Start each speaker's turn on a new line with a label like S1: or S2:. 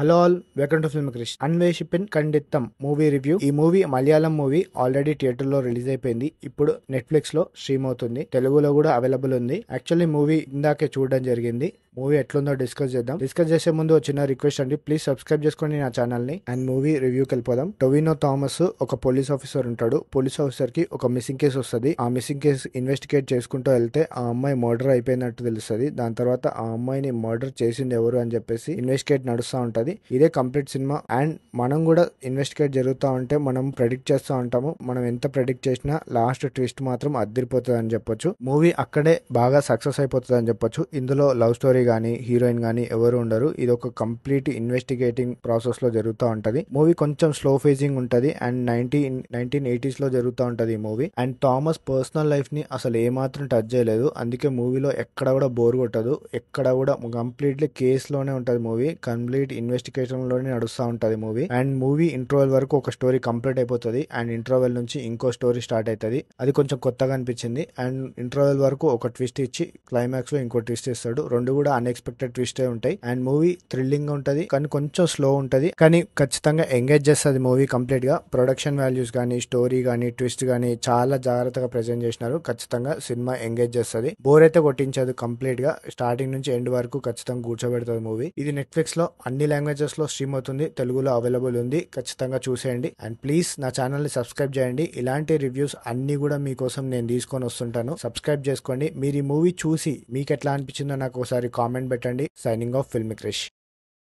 S1: hello all welcome to film Krish Anweshippin Kandethum movie review ఈ movie Malayalam movie already theatre లో release అయిపోయింది ఇప్పుడు నెట్ఫ్లిక్స్ లో స్ట్రీమ్ అవుతుంది తెలుగులో కూడా అవైలబుల్ ఉంది యాక్చువల్లీ మూవీ ఇందాకే చూడడం జరిగింది మూవీ ఎట్లుందో డిస్కస్ చేద్దాం డిస్కస్ చేసే ముందు చిన్న రిక్వెస్ట్ అండి ప్లీజ్ సబ్స్క్రైబ్ చేసుకోండి నా ఛానల్ ని అండ్ మూవీ రివ్యూ వెళ్ళిపోదాం టొవినో థామస్ ఒక పోలీస్ ఆఫీసర్ ఉంటాడు పోలీస్ ఆఫీసర్ కి ఒక మిస్సింగ్ కేసు వస్తుంది ఆ మిస్సింగ్ కేసు ఇన్వెస్టిగేట్ చేసుకుంటూ వెళ్తే ఆ అమ్మాయి మర్డర్ అయిపోయినట్టు తెలుస్తుంది దాని తర్వాత ఆ అమ్మాయిని మర్డర్ చేసింది ఎవరు అని చెప్పేసి ఇన్వెస్టిగేట్ నడుస్తూ ఉంటది ఇదే కంప్లీట్ సినిమా అండ్ మనం కూడా ఇన్వెస్టిగేట్ జరుగుతూ ఉంటే మనం ప్రెడిక్ట్ చేస్తూ ఉంటాము మనం ఎంత ప్రెడిక్ట్ చేసినా లాస్ట్ ట్విస్ట్ మాత్రం అద్దరిపోతుంది అని చెప్పొచ్చు మూవీ అక్కడే బాగా సక్సెస్ అయిపోతుంది అని చెప్పొచ్చు ఇందులో లవ్ స్టోరీ కానీ హీరోయిన్ కానీ ఎవరు ఉండరు ఇది ఒక కంప్లీట్ ఇన్వెస్టిగేటింగ్ ప్రాసెస్ లో జరుగుతూ ఉంటది మూవీ కొంచెం స్లో ఫేజింగ్ ఉంటది అండ్ నైన్టీన్ నైన్టీన్ ఎయిటీస్ లో జరుగుతూ ఉంటది ఈ movie and Thomas personal life ని అసలు ఏమాత్రం టచ్ చేయలేదు అందుకే మూవీలో ఎక్కడ కూడా బోర్ కొట్టదు ఎక్కడ కూడా కంప్లీట్లీ లోనే ఉంటది మూవీ కంప్లీట్ ఇన్వెస్టిగేషన్ లోనే నడుస్తూ ఉంటది మూవీ అండ్ మూవీ ఇంటర్వెల్ వరకు ఒక స్టోరీ కంప్లీట్ అయిపోతుంది అండ్ ఇంటర్వెల్ నుంచి ఇంకో స్టోరీ స్టార్ట్ అవుతుంది అది కొంచెం కొత్తగా అనిపించింది అండ్ ఇంటర్వెల్ వరకు ఒక ట్విస్ట్ ఇచ్చి క్లైమాక్స్ లో ఇంకో ట్విస్ట్ ఇస్తాడు రెండు కూడా అన్ఎక్స్పెక్టెడ్ ట్విస్ట్ ఉంటాయి అండ్ మూవీ థ్రిల్లింగ్ ఉంటుంది కానీ కొంచెం స్లో ఉంటుంది కానీ ఖచ్చితంగా ఎంగేజ్ చేస్తుంది మూవీ కంప్లీట్ గా ప్రొడక్షన్ వాల్యూస్ కానీ స్టోరీ కానీ ట్విస్ట్ కానీ చాలా జాగ్రత్తగా ప్రజెంట్ చేసినారు ఖచ్చితంగా సినిమా ఎంగేజ్ చేస్తుంది బోర్ అయితే కొట్టించదు కంప్లీట్ గా స్టార్టింగ్ నుంచి ఎండ్ వరకు ఖచ్చితంగా కూర్చోబెడుతుంది మూవీ ఇది నెట్ఫ్లిక్స్ లో అన్ని లాంగ్వేజెస్ లో స్ట్రీమ్ అవుతుంది తెలుగులో అవైలబుల్ ఉంది ఖచ్చితంగా చూసేయండి అండ్ ప్లీజ్ నా ఛానల్ ని సబ్స్క్రైబ్ చేయండి ఇలాంటి రివ్యూస్ అన్ని కూడా మీకోసం నేను తీసుకొని వస్తుంటాను సబ్స్క్రైబ్ చేసుకోండి మీరు ఈ మూవీ చూసి మీకు ఎట్లా అనిపించిందో నాకు ఒకసారి కామెంట్ పెట్టండి సైనింగ్ ఆఫ్ ఫిల్మ్ క్రిష్